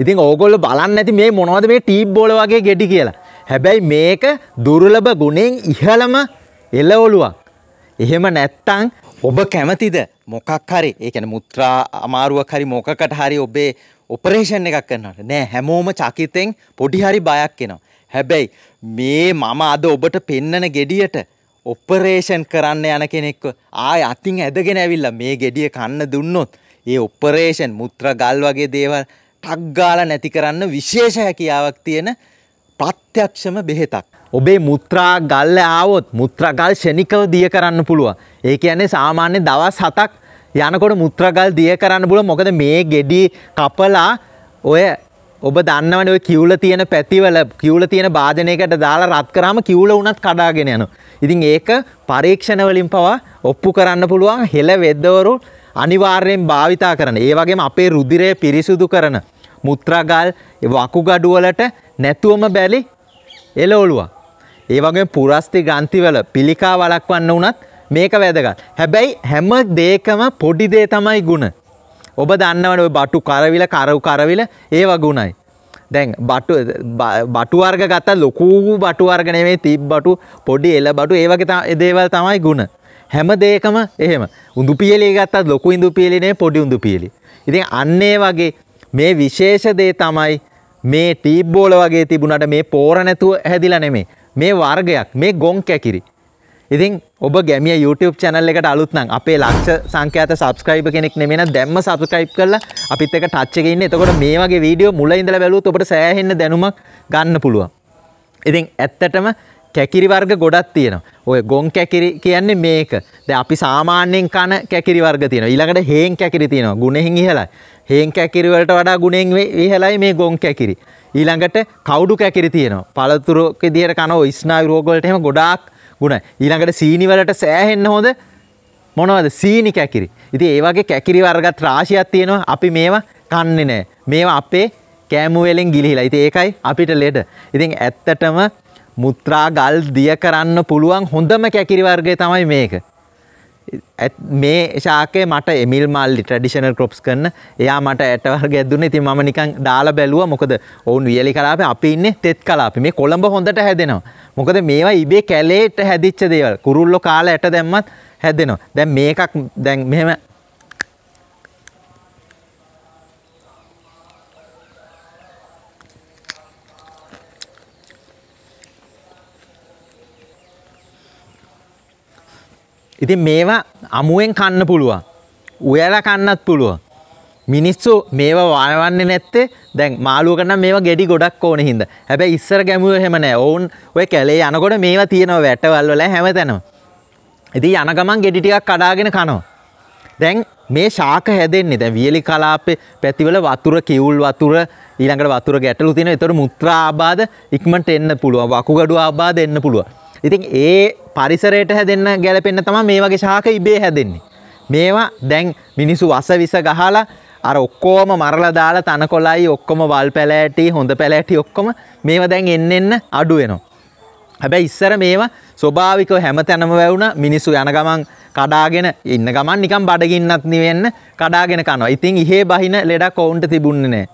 ඉතින් ඕගොල්ල බලන්න ඇති මේ මොනවද මේ ටීබ් බෝල වගේ ගෙඩි කියලා. හැබැයි මේක දුර්ලභ ගුණෙන් ඉහළම එළවලුවක්. එහෙම නැත්තං ඔබ කැමතිද මොකක් හරි ඒකැන මුත්‍රා අමාරුවක් හරි මොකකට හරි ඔබේ ඔපරේෂන් එකක් කරන්නට නෑ හැමෝම චකිතෙන් පොඩි හරි බයක් එනවා. හැබැයි මේ මම අද ඔබට පෙන්නන ගෙඩියට ඔපරේෂන් කරන්න යන කෙනෙක්ව ආය අතින් ඇදගෙන ඇවිල්ලා මේ ගෙඩිය කන්න දුන්නොත් ඒ ඔපරේෂන් මුත්‍ර ගල් වගේ දේවල් ටක්ගාල නැති කරන්න විශේෂ හැකියාවක් තියෙන ප්‍රත්‍යක්ෂම බෙහෙතක්. ඔබේ මුත්‍රා ගල්ල ආවොත් මුත්‍රගල් ෂණිකව දිය කරන්න පුළුව. ඒ කියන්නේ සාමාන්‍ය දවස් හතක් යනකොට මුත්‍රගල් දිය කරන්න පුළුව මොකද මේ ගෙඩි කපලා ඔය ඔබ දන්නවන ඔය කිව්ල තියෙන පැතිවල කිව්ල තියෙන භාජනයකට දාලා රත් කරාම කිව්ල වුණත් කඩාගෙන යනු. ඉතින් ඒක පරීක්ෂණවලින් පවා ඔප්පු කරන්න පුළුවන් හෙළ වෙද්දවරු අනිවාර්යෙන් භාවිතා කරන. ඒ වගේම අපේ රුදිරය පිරිසුදු කරන. මුත්‍රාගල් වකුගඩුවලට නැතුවම බැලි එලවලුවා. ඒ වගේ පුරස්ති ග්‍රන්ථිවල පිළිකා වලක්වන්න වුණත් මේක වැදගත්. හැබැයි හැම දෙයකම පොඩි දේ තමයි ගුණ. ඔබ දන්නවන ඔය බටු කරවිල කරව් කරවිල ඒ වගුණයි. දැන් බටු බටුවර්ග ගත්ත ලොකූ බටුවර්ගනවේ තිබ් බටු පොඩි එල බටු ඒවගේ දේවල් තමයි ගුණ. හැම දේකම එහෙම උඳු පියලේ ගත්තත් ලොකු ඉඳු පියලිනේ පොඩි උඳු පියලි. ඉතින් අන්නේ වගේ මේ විශේෂ දේ තමයි මේ ටීප් බෝල වගේ තිබුණට මේ පෝර නැතුව හැදිලා නෙමේ. මේ වර්ගයක් මේ ගොන් කැකිරි. ඉතින් ඔබ ගැමිය YouTube channel එකට අලුත් නම් අපේ ලක්ෂ සංඛ්‍යාත subscriber කෙනෙක් නෙමෙයි නම් දැම්ම subscribe කරලා අපිත් එක්ක touch එකේ ඉන්න. එතකොට මේ වගේ වීඩියෝ මුල ඉඳලා බැලුවොත් ඔබට සෑහෙන දැනුමක් ගන්න පුළුවන්. ඉතින් ඇත්තටම කැකිරි වර්ග ගොඩක් තියෙනවා. ඔය ගොන් කැකිරි කියන්නේ මේක. දැන් අපි සාමාන්‍යයෙන් කන කැකිරි වර්ග තියෙනවා. ඊළඟට හේන් කැකිරි තියෙනවා. ගුණෙන් ඉහළයි. හේන් කැකිරි වලට වඩා ගුණෙන් ඉහළයි මේ ගොන් කැකිරි. ඊළඟට කවුඩු කැකිරි තියෙනවා. පළතුරු විදියට කන ඔය ස්නායු රෝග වලට එහෙම ගොඩාක් ගුණයි. ඊළඟට සීනි වලට සෑහෙන්න හොඳ මොනවද? සීනි කැකිරි. ඉතින් ඒ වගේ කැකිරි වර්ගත් රාශියක් තියෙනවා. අපි මේවා කන්නේ නැහැ. මේවා අපේ කෑමුවෙලෙන් ගිලිහිලා. ඉතින් ඒකයි අපිට ලෙඩ. ඉතින් ඇත්තටම මුත්‍රා ගල් දිය කරන්න පුළුවන් හොඳම කැකිරි වර්ගය තමයි මේක. මේ ශාකය මට එමිල් මල්ලි ට්‍රඩිෂනල් ක්‍රොප්ස් කරන්න එයා මට ඇටවර් ගැදදුන්න ඉතින් ම නිකන් දාලා බැලුව මොකද ඔවුන් වියලි කලාප අපි ඉන්න තෙත් කලාපි මේ කොළඹ හොඳට හැදෙනවා. මොකද මේවා ඉබේ කැලේට හැදිච්ච දේවල් කුරුල්ලො කාල ඇට දැම්මත් හැදෙනවා. දැන් මේකක් දැන් මෙහෙම ඉතින් මේවා අමුවෙන් කන්න පුළුවන්. උයලා කන්නත් පුළුවන්. මිනිස්සු මේවා වානවන්නේ නැත්තේ දැන් මාළුවකනම් මේවා ගෙඩි ගොඩක් ඕන හින්දා. හැබැයි ඉස්සර ගැමුව එහෙම නැහැ. ඔවුන් ඔය කැලේ යනකොට මේවා තියෙනවා වැටවල් වල හැමතැනම. ඉතින් යන ගමන් ගෙඩි ටිකක් කඩාගෙන කනවා. දැන් මේ ශාක හැදෙන්නේ දැන් වියලි කලාපේ පැතිවල වතුර කිවුල් වතුර ඊළඟට වතුර ගැටලු තියෙනවා. ඒතර මුත්‍රා ආබාධ ඉක්මනට එන්න පුළුවන්. වකුගඩු ආබාධ එන්න පුළුවන්. ඉතින් ඒ පරිසරයට හැදෙන්න ගැලපෙන්න තම මේ වගේ ශාක ඉබේ හැදෙන්නේ. මේවා දැන් මිනිසු වස විස ගහලා අර ඔක්කෝම මරලා දාලා තනකොළයි ඔක්කොම වල් පැලෑටි හොඳ පැලෑටි ඔක්කොම මේවා දැන් එන්න එන්න අඩු වෙනවා. හැබැයි ඉස්සර මේවා ස්වභාවිකව හැමතැනම වැවුණ මිනිස්සු යන ගමන් කඩාගෙන ඉන්න ගමන් නිකම් බඩගින්නත් නිවෙන්න කඩාගෙන කනවා. ඉතින් ඉහේ බහින ලෙඩක් ඔවුන්ට තිබුණේ නැහැ.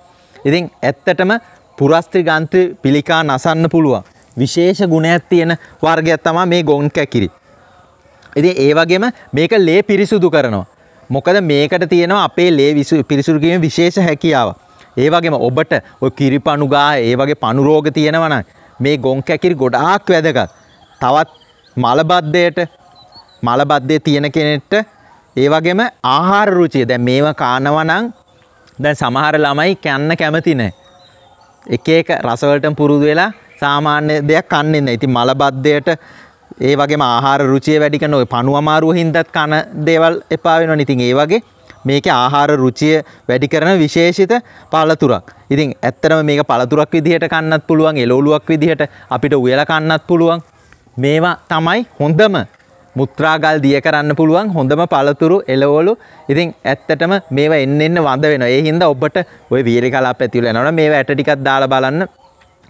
ඉතින් ඇත්තටම පුරස්ත්‍රි ගන්ත්‍රි පිළිකා නසන්න පුළුවන්. විශේෂ ගුණයක් තියෙන වර්ගයක් තමා මේ ගොන් කැකිරි. ඉතින් ඒ වගේම මේක ලේ පිරිසුදු කරනවා. මොකද මේකට තියෙනවා අපේ ලේ පිරිසුදු කිරීමේ විශේෂ හැකියාව. ඒ වගේම ඔබට ඔය කිරිපණු ගා ඒ වගේ පණු රෝග තියෙනවා නම් මේ ගොන් කැකිරි ගොඩාක් වැදගත්. තවත් මලබද්ධයට මලබද්ධය තියෙන කෙනෙක්ට ඒ වගේම ආහාර රුචිය දැන් මේව කානවා නම් දැන් සමහර ළමයි කන්න කැමති නැහැ. එක එක රසවලටම පුරුදු වෙලා සාමාන්‍ය දෙයක් කන්නේ නැහැ. ඉතින් මලබද්ධයට ඒ වගේම ආහාර රුචිය වැඩි කරන ওই පණු අමාරුව හින්දාත් කන දේවල් එපා වෙනවනේ. ඉතින් ඒ වගේ මේකේ ආහාර රුචිය වැඩි කරන විශේෂිත පළතුරක්. ඉතින් ඇත්තටම මේක පළතුරක් විදිහට කන්නත් පුළුවන්, එළවලුවක් විදිහට අපිට උයලා කන්නත් පුළුවන්. මේවා තමයි හොඳම මුත්‍රාගල් දිය කරන්න පුළුවන් හොඳම පළතුරු එළවලු ඉතින් ඇත්තටම මේවා එන්න එන්න වඳ වෙනවා. ඒ හින්දා ඔබට ওই වීරි කලාප ඇතුළේ යනවනම් මේවා ඇට ටිකක් දාලා බලන්න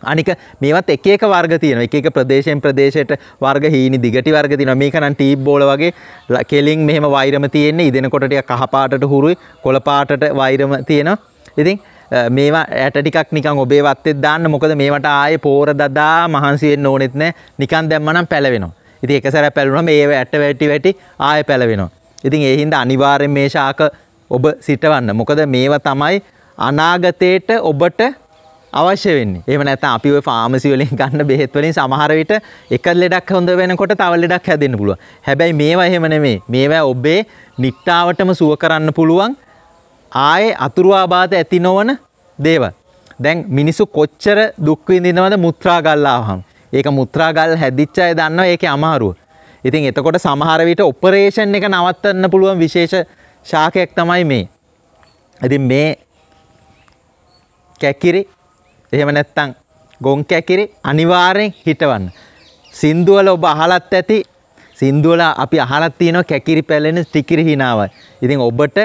අනික මේවත් එක එක වර්ග තියෙනවා එක එක ප්‍රදේශයෙන් ප්‍රදේශයට වර්ග හීනි දිගටි වර්ග තියෙනවා මේක නම් ටීප් බෝල වගේ කෙලින් මෙහෙම වෛරම තියෙන්නේ ඉදෙනකොට ටික කහ පාටට හුරුයි කොළ පාටට වෛරම තියෙනවා ඉතින් මේවා ඇට ටිකක් නිකන් ඔබේ වත්තෙත් දාන්න මොකද මේවට ආයේ පෝර දදා මහන්සි වෙන්න ඕනෙත් නැහැ නිකන් දැම්මනම් පැලවෙනවා ඉතින් එක සැරයක් පැලුනම ඒව ඇට වැටි වැටි ආයේ පැලවෙනවා ඉතින් ඒ හින්දා අනිවාර්යෙන් මේ ශාක ඔබ සිටවන්න මොකද මේවා තමයි අනාගතයට ඔබට අවශ්‍ය වෙන්නේ. එහෙම නැත්නම් අපි ওই ෆාමසි වලින් ගන්න බෙහෙත් වලින් සමහර විට එක ලෙඩක් හොඳ වෙනකොට තව ලෙඩක් හැදෙන්න පුළුවන්. හැබැයි මේවා එහෙම නෙමෙයි. මේවා ඔබේ නිට්ටාවටම සුව කරන්න පුළුවන් ආයේ අතුරු ආබාධ ඇති නොවන දේවල්. දැන් මිනිස්සු කොච්චර දුක් විඳිනවද මුත්‍රා ගල් ආවහම. ඒක මුත්‍රා ගල් හැදිච්ච අය දන්නවා ඒකේ අමාරුව. ඉතින් එතකොට සමහර විට ඔපරේෂන් එක නවත්තන්න පුළුවන් විශේෂ ශාකයක් තමයි මේ. ඉතින් මේ කැකිරි එහෙම නැත්තං ගොන් කැකිරි අනිවාරයෙන් හිටවන්න. සින්දුවල ඔබ අහලත් ඇති සින්දුවල අපි අහලත් තියෙනවා කැකිරි පැලෙන ටිකිරි හිනාව. ඉතින් ඔබට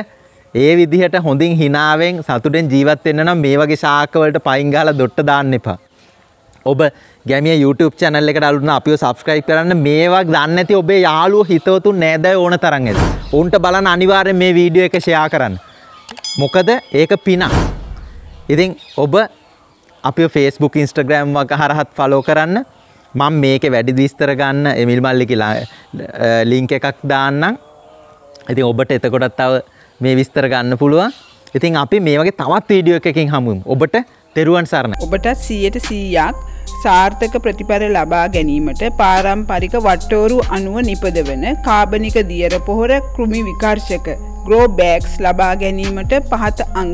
ඒ විදිහට හොඳින් හිනාවෙන් සතුටෙන් ජීවත් වෙන්න නම් මේ වගේ ශාකවලට පයින් ගහලා දොට්ට දාන්න එපා. ඔබ ගැමිය YouTube channel එකට අලුත් නම් අපිව subscribe කරන්න මේවා දන්නේ නැති ඔබේ යාළුවෝ හිතවතුන් නෑදෑයෝ ඕන තරම් ඇති. උන්ට බලන්න අනිවාර්යෙන් මේ වීඩියෝ එක share කරන්න. මොකද ඒක පිනක්. ඉතින් ඔබ අපි ෆේස්බුක් ඉන්ස්ටග්‍රෑම් හරහත් ෆලෝ කරන්න මං මේක වැඩි දිස්තර ගන්න එමිල් මල්ලිකිලා ලිංක එකක් දාන්නම් ඉතින් ඔබට එතකොටත් තව මේ විස්තර ගන්න පුළුවන් ඉතින් අපි මේ වගේ තවත් වීඩියෝ එකකින් හමුුම් ඔබට තෙරුවන් සරණ ඔබටත් සීයට සීයක් සාර්ථක ප්‍රතිපර ලබා ගැනීමට පාරම්පරික වට්ටෝරු අනුව නිපද වන කාබනික දියර පොහොර කෘමි විකර්ශක ග්‍රෝබෑක්ස් ලබා ගැනීමට පහත අංක